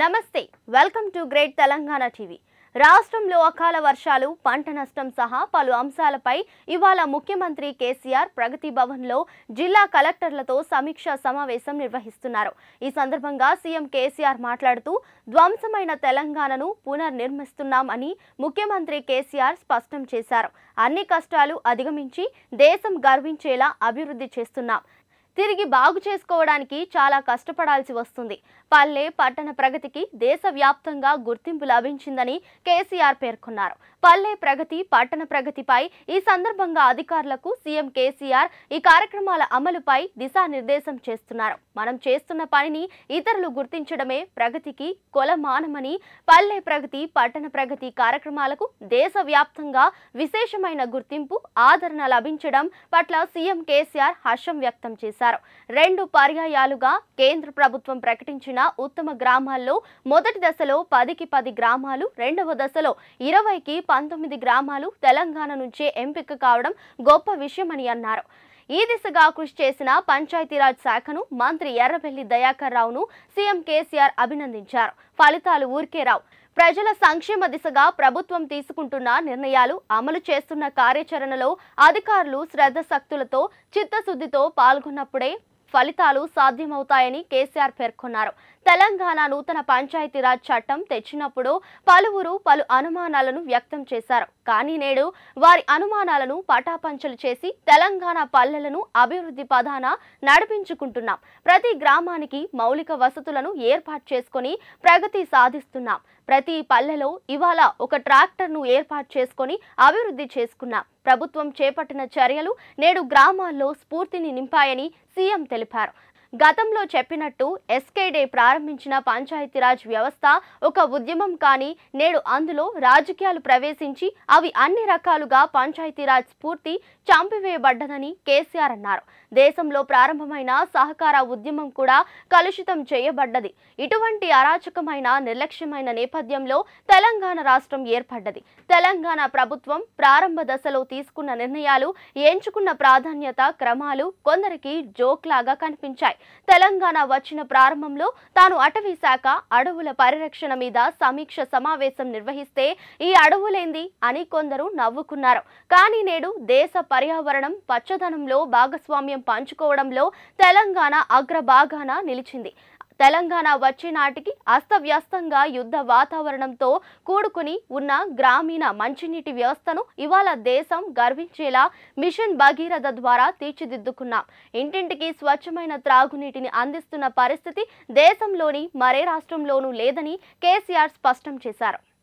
నమస్తే welcome to great Telangana TV రాష్ట్రంలో అకాల వర్షాలు పంట నష్టం సహా పలు అంశాలపై ఇవాళ ముఖ్యమంత్రి కేసీఆర్ ప్రగతి భవన్లో జిల్లా కలెక్టర్లతో సమీక్షా సమావేశం నిర్వహిస్తున్నారు ఈ సందర్భంగా సీఎం కేసీఆర్ మాట్లాడుతూ ధ్వంసమైన తెలంగాణను పునర్నిర్మిస్తున్నామని ముఖ్యమంత్రి కేసీఆర్ స్పష్టం చేశారు అన్ని కష్టాలు అధిగమించి దేశం గర్వించేలా అభివృద్ధి చేస్తున్నాం తిరిగి బాగు చేసుకోవడానికి చాలా కష్టపడాల్సి వస్తుంది పల్లె పట్టణ ప్రగతికి దేశవ్యాప్తంగా గుర్తింపు లభించిందని కేసీఆర్ పేర్కొన్నారు పల్లె ప్రగతి పట్టణ ప్రగతిపై ఈ సందర్భంగా అధికారులకు సీఎం కేసీఆర్ ఈ కార్యక్రమాల అమలుపై దిశానిర్దేశం చేస్తున్నారు మనం చేస్తున్న పనిని ఇతరులు గుర్తించడమే ప్రగతికి కొలమానమని పల్లె ప్రగతి పట్టణ ప్రగతి కార్యక్రమాలకు దేశవ్యాప్తంగా విశేషమైన గుర్తింపు ఆదరణ లభించడం పట్ల సీఎం కేసీఆర్ హర్షం వ్యక్తం చేశారు చేశారు రెండు పర్యాయాలుగా కేంద్ర ప్రభుత్వం ప్రకటించిన ఉత్తమ గ్రామాల్లో మొదటి దశలో పదికి పది గ్రామాలు రెండవ దశలో ఇరవైకి పంతొమ్మిది గ్రామాలు తెలంగాణ నుంచే ఎంపిక కావడం గొప్ప విషయమని అన్నారు ఈ దిశగా కృషి చేసిన పంచాయతీరాజ్ శాఖను మంత్రి ఎర్రబెల్లి దయాకర్ రావును సీఎం కేసీఆర్ అభినందించారు ఫలితాలు ఊరికే రావు ప్రజల సంక్షేమ దిశగా ప్రభుత్వం తీసుకుంటున్న నిర్ణయాలు అమలు చేస్తున్న కార్యాచరణలో అధికారులు శ్రద్ధ శక్తులతో చిత్తశుద్ధితో పాల్గొన్నప్పుడే ఫలితాలు సాధ్యమవుతాయని కేసీఆర్ పేర్కొన్నారు తెలంగాణ నూతన పంచాయతీరాజ్ చట్టం తెచ్చినప్పుడు పలువురు పలు అనుమానాలను వ్యక్తం చేశారు కానీ నేడు వారి అనుమానాలను పటాపంచలు చేసి తెలంగాణ పల్లెలను అభివృద్ధి పదాన నడిపించుకుంటున్నాం ప్రతి గ్రామానికి మౌలిక వసతులను ఏర్పాటు చేసుకుని ప్రగతి సాధిస్తున్నాం ప్రతి పల్లెలో ఇవాళ ఒక ట్రాక్టర్ను ఏర్పాటు చేసుకుని అభివృద్ధి చేసుకున్నాం ప్రభుత్వం చేపట్టిన చర్యలు నేడు గ్రామాల్లో స్ఫూర్తిని నింపాయని సీఎం తెలిపారు గతంలో చెప్పినట్టు ఎస్కేడే ప్రారంభించిన పంచాయతీరాజ్ వ్యవస్థ ఒక ఉద్యమం కానీ నేడు అందులో రాజకీయాలు ప్రవేశించి అవి అన్ని రకాలుగా పంచాయతీరాజ్ స్ఫూర్తి చంపివేయబడ్డదని కేసీఆర్ అన్నారు దేశంలో ప్రారంభమైన సహకార ఉద్యమం కూడా కలుషితం చేయబడ్డది ఇటువంటి అరాచకమైన నిర్లక్ష్యమైన నేపథ్యంలో తెలంగాణ రాష్ట్రం ఏర్పడ్డది తెలంగాణ ప్రభుత్వం ప్రారంభ దశలో తీసుకున్న నిర్ణయాలు ఎంచుకున్న ప్రాధాన్యత క్రమాలు కొందరికి జోక్లాగా కనిపించాయి తెలంగాణ వచ్చిన ప్రారంభంలో తాను అటవీ శాఖ అడవుల పరిరక్షణ మీద సమీక్ష సమావేశం నిర్వహిస్తే ఈ అడవులేంది అని కొందరు నవ్వుకున్నారు కానీ నేడు దేశ పర్యావరణం పచ్చదనంలో భాగస్వామ్యం పంచుకోవడంలో తెలంగాణ అగ్రభాగాన నిలిచింది తెలంగాణ వచ్చేనాటికి అస్తవ్యస్తంగా యుద్ధ వాతావరణంతో కూడుకుని ఉన్న గ్రామీణ మంచినీటి వ్యవస్థను ఇవాళ దేశం గర్వించేలా మిషన్ భగీరథ ద్వారా తీర్చిదిద్దుకున్నాం ఇంటింటికి స్వచ్ఛమైన త్రాగునీటిని అందిస్తున్న పరిస్థితి దేశంలోని మరే రాష్ట్రంలోనూ లేదని కేసీఆర్ స్పష్టం చేశారు